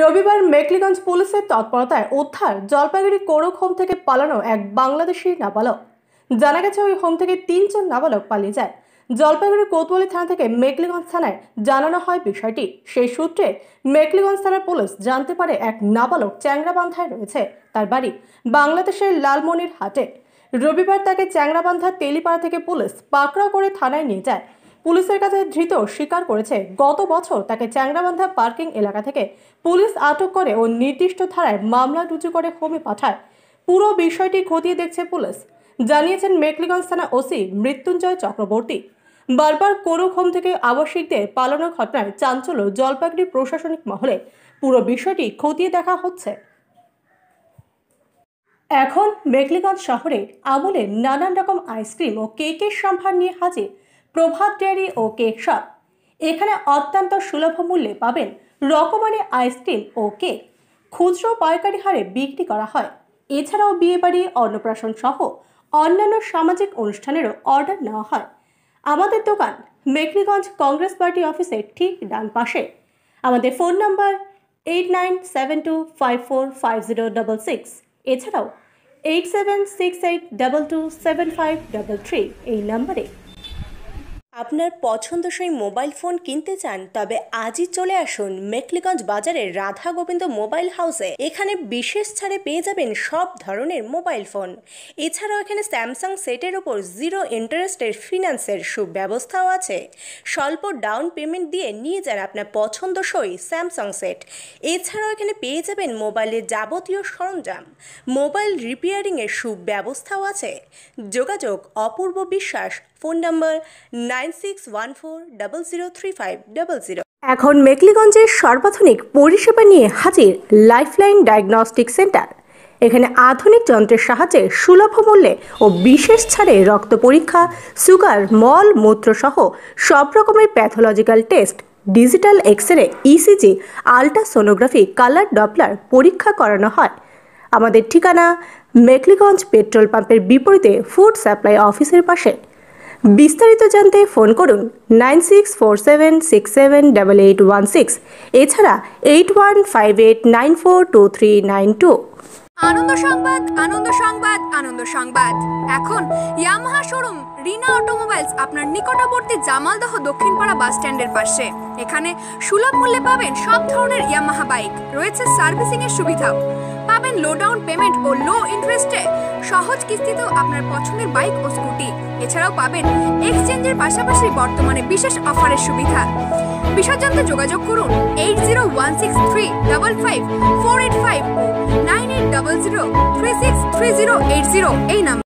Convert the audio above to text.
রবিবার মেকলিগঞ্জ পুলিশের তৎপরতায় উদ্ধার জলপাইগুড়ি কোরক হোম থেকে পালানো এক বাংলাদেশি নাবালক জানা গেছে ওই হোম থেকে তিনজন নাবালক পালিয়ে যায় জলপাইগুড়ি কোতোয়ালি থানা থেকে মেকলিগঞ্জ থানায় জানানো হয় বিষয়টি সেই সূত্রে মেকলিগঞ্জ থানার পুলিশ জানতে পারে এক নাবালক চ্যাংরাবান্ধায় রয়েছে তার বাড়ি বাংলাদেশের লালমনির হাটে রবিবার তাকে চ্যাংরাবান্ধার তেলিপাড়া থেকে পুলিশ পাকড়াও করে থানায় নিয়ে যায় পুলিশের কাছে ধৃত স্বীকার করেছে গত বছর তাকে চ্যাংরাবান্ধা পার্কিং এলাকা থেকে পুলিশ আটক করে ও নির্দিষ্ট ধারায় মামলা রুজু করে হোমে পাঠায় পুরো বিষয়টি খতিয়ে দেখছে পুলিশ জানিয়েছেন মেকলিগঞ্জ থানা ওসি মৃত্যুঞ্জয় চক্রবর্তী বারবার কোরক হোম থেকে আবাসিকদের পালানোর ঘটনায় চাঞ্চল্য জলপাইগুড়ি প্রশাসনিক মহলে পুরো বিষয়টি খতিয়ে দেখা হচ্ছে এখন মেকলিগঞ্জ শহরে আমলে নানান রকম আইসক্রিম ও কেকের সম্ভার নিয়ে হাজির প্রভাত ডেয়ারি ও কেক শপ এখানে অত্যন্ত সুলভ মূল্যে পাবেন রকমারি আইসক্রিম ও কেক খুচরো পাইকারি হারে বিক্রি করা হয় এছাড়াও বিয়েবাড়ি অন্নপ্রাশন সহ অন্যান্য সামাজিক অনুষ্ঠানেরও অর্ডার নেওয়া হয় আমাদের দোকান মেকলিগঞ্জ কংগ্রেস পার্টি অফিসের ঠিক ডান পাশে আমাদের phone number eight nine seven two five four five zero double six এছাড়াও eight seven six eight double two seven five double three এই নাম্বারে আপনার পছন্দসই মোবাইল ফোন কিনতে চান তবে আজই চলে আসুন মেকলিগঞ্জ বাজারের রাধা গোবিন্দ মোবাইল হাউসে এখানে বিশেষ ছাড়ে পেয়ে যাবেন সব ধরনের মোবাইল ফোন এছাড়াও এখানে স্যামসাং সেটের ওপর জিরো ইন্টারেস্টের ফিনান্সের সুব্যবস্থাও আছে স্বল্প ডাউন পেমেন্ট দিয়ে নিয়ে যান আপনার পছন্দসই স্যামসাং সেট এছাড়াও এখানে পেয়ে যাবেন মোবাইলের যাবতীয় সরঞ্জাম মোবাইল রিপেয়ারিংয়ের সুব্যবস্থাও আছে যোগাযোগ Apurba Biswas phone number nine six one four double zero three five double zero এখন মেকলিগঞ্জের সর্বাধুনিক পরিষেবা নিয়ে হাজির লাইফলাইন ডায়াগনস্টিক সেন্টার এখানে আধুনিক যন্ত্রের সাহায্যে সুলভ মূল্যে ও বিশেষ ছাড়ে রক্ত পরীক্ষা সুগার মল মূত্র সহ সব রকমের pathological test digital X ray ECG e ultrasonography colour Doppler পরীক্ষা করানো হয় আমাদের ঠিকানা মেকলিগঞ্জ পেট্রোল পাম্পের বিপরীতে ফুড সাপ্লাই অফিসের পাশে বিস্তারিত জানতে ফোন করুন nine six four seven six seven double eight one six এছাড়া eight one five eight nine four two three nine two Ananda Sangbad Ananda Sangbad Ananda সংবাদ এখন ইয়ামাহা শোরুম রিনা অটোমোবাইলস আপনার নিকটবর্তী জামালদহ দক্ষিণপাড়া বাস স্ট্যান্ডের পাশে এখানে সুলভ মূল্যে পাবেন সব ধরনের ইয়ামাহা বাইক রয়েছে সার্ভিসিং এর সুবিধা পাবেন লো ডাউন পেমেন্ট ও লো ইন্টারেস্ট সহজ কিস্তিতে আপনার পছন্দের বাইক ও স্কুটি এছাড়াও পাবেন এক্সচেঞ্জের পাশাপাশি বর্তমানে বিশেষ অফারের সুবিধা বিশদ জানতে যোগাযোগ করুন eight zero one six three double five four eight five nine eight double zero three six three zero eight zero এই নাম্বার